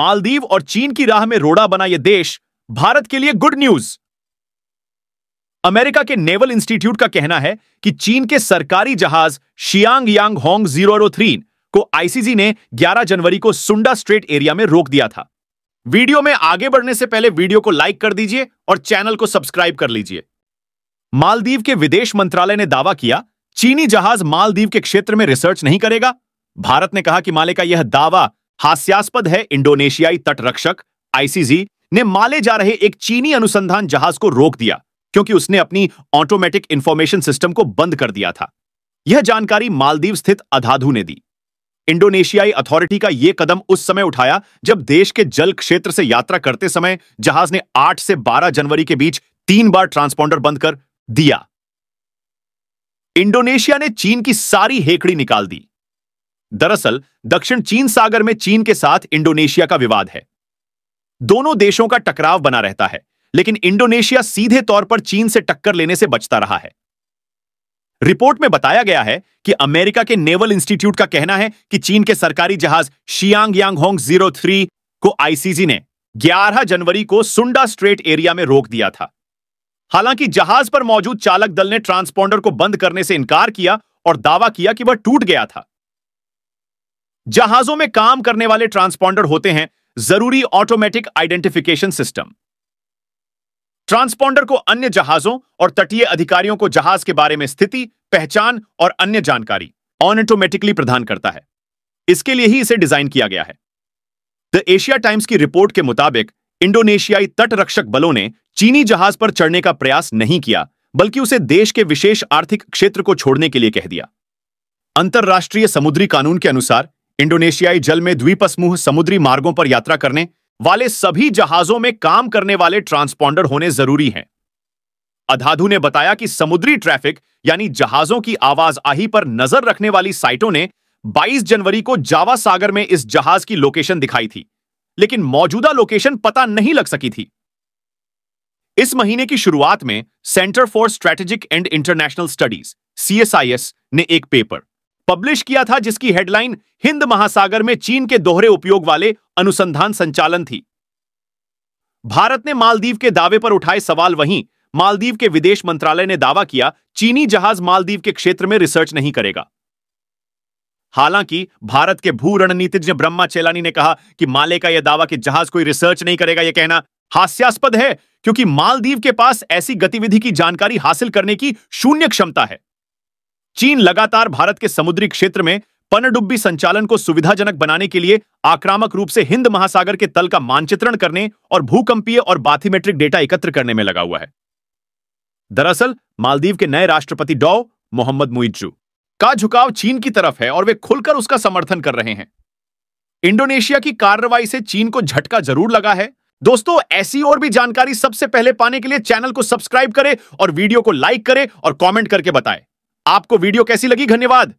मालदीव और चीन की राह में रोड़ा बना यह देश भारत के लिए गुड न्यूज अमेरिका के नेवल इंस्टीट्यूट का कहना है कि चीन के सरकारी जहाज शियांग यांग होंग जीरो को आईसीजी ने 11 जनवरी को सुंडा स्ट्रेट एरिया में रोक दिया था वीडियो में आगे बढ़ने से पहले वीडियो को लाइक कर दीजिए और चैनल को सब्सक्राइब कर लीजिए मालदीव के विदेश मंत्रालय ने दावा किया चीनी जहाज मालदीव के क्षेत्र में रिसर्च नहीं करेगा भारत ने कहा कि माले का यह दावा हास्यास्पद है इंडोनेशियाई तटरक्षक आईसीजी ने माले जा रहे एक चीनी अनुसंधान जहाज को रोक दिया क्योंकि उसने अपनी ऑटोमेटिक इंफॉर्मेशन सिस्टम को बंद कर दिया था यह जानकारी मालदीव स्थित अधाधु ने दी इंडोनेशियाई अथॉरिटी का यह कदम उस समय उठाया जब देश के जल क्षेत्र से यात्रा करते समय जहाज ने 8 से 12 जनवरी के बीच तीन बार ट्रांसपॉन्डर बंद कर दिया इंडोनेशिया ने चीन की सारी हेकड़ी निकाल दी दरअसल दक्षिण चीन सागर में चीन के साथ इंडोनेशिया का विवाद है दोनों देशों का टकराव बना रहता है लेकिन इंडोनेशिया सीधे तौर पर चीन से टक्कर लेने से बचता रहा है रिपोर्ट में बताया गया है कि अमेरिका के नेवल इंस्टीट्यूट का कहना है कि चीन के सरकारी जहाज Xiang Yang Hong zero three को आईसीसी ने 11 जनवरी को सुंडा स्ट्रेट एरिया में रोक दिया था हालांकि जहाज पर मौजूद चालक दल ने ट्रांसपोंडर को बंद करने से इनकार किया और दावा किया कि वह टूट गया था जहाजों में काम करने वाले ट्रांसपॉन्डर होते हैं जरूरी ऑटोमेटिक आइडेंटिफिकेशन सिस्टम ट्रांसपॉन्डर को अन्य जहाजों और तटीय अधिकारियों को जहाज के बारे में स्थिति पहचान और अन्य जानकारी ऑनटोमेटिकली प्रदान करता है इसके लिए ही इसे डिजाइन किया गया है द एशिया टाइम्स की रिपोर्ट के मुताबिक इंडोनेशियाई तटरक्षक बलों ने चीनी जहाज पर चढ़ने का प्रयास नहीं किया बल्कि उसे देश के विशेष आर्थिक क्षेत्र को छोड़ने के लिए कह दिया अंतर्राष्ट्रीय समुद्री कानून के अनुसार इंडोनेशियाई जल में द्वीप समूह समुद्री मार्गों पर यात्रा करने वाले सभी जहाजों में काम करने वाले ट्रांसपॉन्डर होने जरूरी हैं अधाधु ने बताया कि समुद्री ट्रैफिक यानी जहाजों की आवाज आही पर नजर रखने वाली साइटों ने 22 जनवरी को जावा सागर में इस जहाज की लोकेशन दिखाई थी लेकिन मौजूदा लोकेशन पता नहीं लग सकी थी इस महीने की शुरुआत में Centre for Strategic and International Studies CSIS ने एक पेपर पब्लिश किया था जिसकी हेडलाइन हिंद महासागर में चीन के दोहरे उपयोग वाले अनुसंधान संचालन थी भारत ने मालदीव के दावे पर उठाए सवाल वहीं मालदीव के विदेश मंत्रालय ने दावा किया चीनी जहाज मालदीव के क्षेत्र में रिसर्च नहीं करेगा हालांकि भारत के भू रणनीतिज्ञ ब्रह्मा चेलानी ने कहा कि माले का यह दावा कि जहाज कोई रिसर्च नहीं करेगा यह कहना हास्यास्पद है क्योंकि मालदीव के पास ऐसी गतिविधि की जानकारी हासिल करने की शून्य क्षमता है चीन लगातार भारत के समुद्री क्षेत्र में पनडुब्बी संचालन को सुविधाजनक बनाने के लिए आक्रामक रूप से हिंद महासागर के तल का मानचित्रण करने और भूकंपीय और बाथीमेट्रिक डेटा एकत्र करने में लगा हुआ है दरअसल मालदीव के नए राष्ट्रपति डॉ मोहम्मद मुइजू का झुकाव चीन की तरफ है और वे खुलकर उसका समर्थन कर रहे हैं इंडोनेशिया की कार्रवाई से चीन को झटका जरूर लगा है दोस्तों ऐसी और भी जानकारी सबसे पहले पाने के लिए चैनल को सब्सक्राइब करें और वीडियो को लाइक करें और कमेंट करके बताएं आपको वीडियो कैसी लगी धन्यवाद